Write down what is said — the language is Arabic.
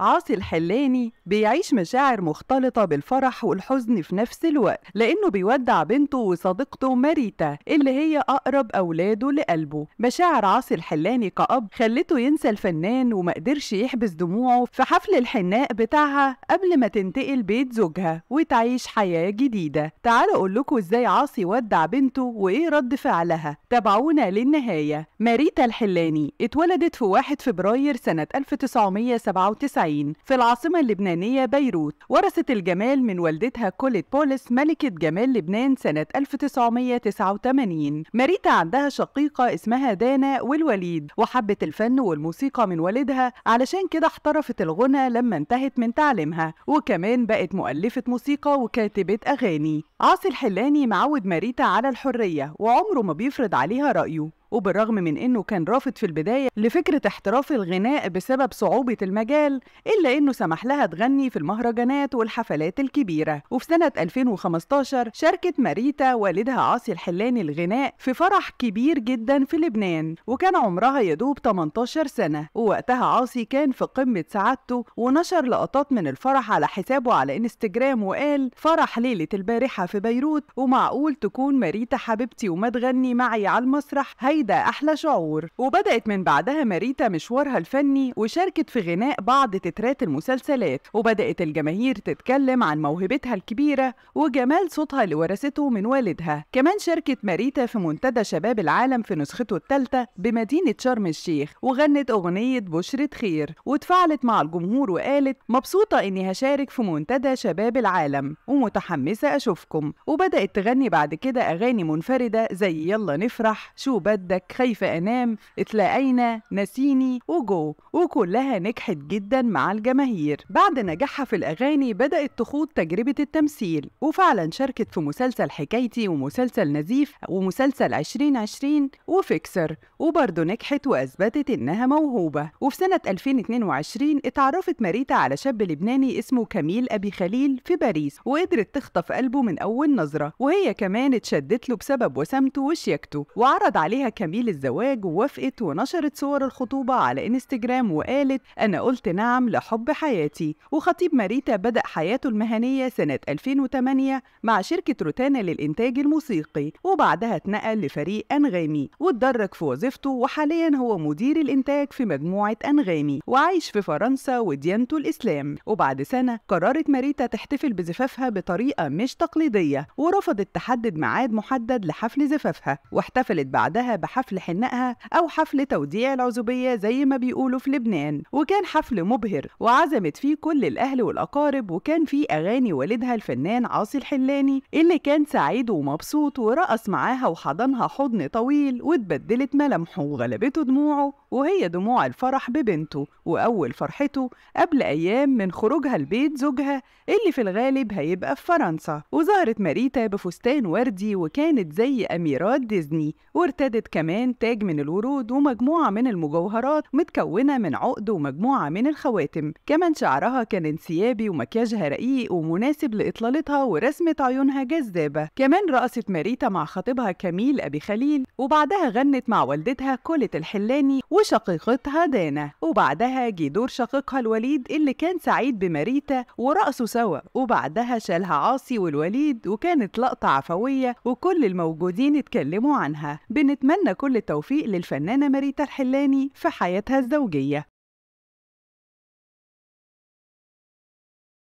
عاصي الحلاني بيعيش مشاعر مختلطة بالفرح والحزن في نفس الوقت لأنه بيودع بنته وصديقته ماريتا اللي هي أقرب أولاده لقلبه مشاعر عاصي الحلاني كأب خلته ينسى الفنان وما قدرش يحبس دموعه في حفل الحناء بتاعها قبل ما تنتقل بيت زوجها وتعيش حياة جديدة تعالوا أقول لكم إزاي عاصي ودع بنته وإيه رد فعلها تابعونا للنهاية ماريتا الحلاني اتولدت في 1 فبراير سنة 1997 العين في العاصمة اللبنانية بيروت ورثت الجمال من والدتها كوليت بولس ملكة جمال لبنان سنة 1989 ماريتا عندها شقيقة اسمها دانا والوليد وحبت الفن والموسيقى من والدها علشان كده احترفت الغنى لما انتهت من تعليمها وكمان بقت مؤلفة موسيقى وكاتبة أغاني عاصي الحلاني معود ماريتا على الحرية وعمره ما بيفرض عليها رأيه وبالرغم من انه كان رافض في البدايه لفكره احتراف الغناء بسبب صعوبه المجال الا انه سمح لها تغني في المهرجانات والحفلات الكبيره وفي سنه 2015 شاركت ماريتا والدها عاصي الحلاني الغناء في فرح كبير جدا في لبنان وكان عمرها يدوب 18 سنه ووقتها عاصي كان في قمه سعادته ونشر لقطات من الفرح على حسابه على انستجرام وقال فرح ليله البارحه في بيروت ومعقول تكون ماريتا حبيبتي وما تغني معي على المسرح هي سعيدة أحلى شعور وبدأت من بعدها ماريتا مشوارها الفني وشاركت في غناء بعض تترات المسلسلات وبدأت الجماهير تتكلم عن موهبتها الكبيرة وجمال صوتها اللي ورثته من والدها كمان شاركت ماريتا في منتدى شباب العالم في نسخته الثالثة بمدينة شرم الشيخ وغنت أغنية بشرة خير وتفاعلت مع الجمهور وقالت مبسوطة إني هشارك في منتدى شباب العالم ومتحمسة أشوفكم وبدأت تغني بعد كده أغاني منفردة زي يلا نفرح شو بدو جدك خايفة أنام اتلاقينا نسيني وجو وكلها نجحت جدا مع الجماهير بعد نجاحها في الأغاني بدأت تخوض تجربة التمثيل وفعلا شاركت في مسلسل حكايتي ومسلسل نزيف ومسلسل 2020 وفيكسر وبرضه نجحت وأثبتت إنها موهوبة وفي سنة 2022 اتعرفت ماريتا على شاب لبناني اسمه كميل أبي خليل في باريس وقدرت تخطف قلبه من أول نظرة وهي كمان اتشدت له بسبب وسامته وشياكته وعرض عليها كميل الزواج ووافقت ونشرت صور الخطوبة على انستجرام وقالت أنا قلت نعم لحب حياتي وخطيب ماريتا بدأ حياته المهنية سنة 2008 مع شركة روتانا للإنتاج الموسيقي وبعدها اتنقل لفريق أنغامي واتدرج في وظيفته وحاليا هو مدير الإنتاج في مجموعة أنغامي وعايش في فرنسا وديانته الإسلام وبعد سنة قررت ماريتا تحتفل بزفافها بطريقة مش تقليدية ورفضت تحدد ميعاد محدد لحفل زفافها واحتفلت بعدها بحفل حنائها أو حفل توديع العزوبية زي ما بيقولوا في لبنان وكان حفل مبهر وعزمت فيه كل الأهل والأقارب وكان فيه أغاني والدها الفنان عاصي الحلاني اللي كان سعيد ومبسوط ورقص معاها وحضنها حضن طويل واتبدلت ملامحه وغلبته دموعه وهي دموع الفرح ببنته وأول فرحته قبل أيام من خروجها لبيت زوجها اللي في الغالب هيبقى في فرنسا وظهرت ماريتا بفستان وردي وكانت زي أميرات ديزني وارتدت كمان تاج من الورود ومجموعة من المجوهرات متكونة من عقد ومجموعة من الخواتم كمان شعرها كان انسيابي ومكياجها رقيق ومناسب لإطلالتها ورسمة عيونها جذابة كمان رقصت ماريتا مع خطيبها كميل أبي خليل وبعدها غنت مع والدتها كولة الحلاني وشقيقتها دانا وبعدها جه دور شقيقها الوليد اللي كان سعيد بماريتا ورقصوا سوا وبعدها شالها عاصي والوليد وكانت لقطة عفوية وكل الموجودين اتكلموا عنها بنتمنى نتمنى كل التوفيق للفنانة ماريتا الحلاني في حياتها الزوجية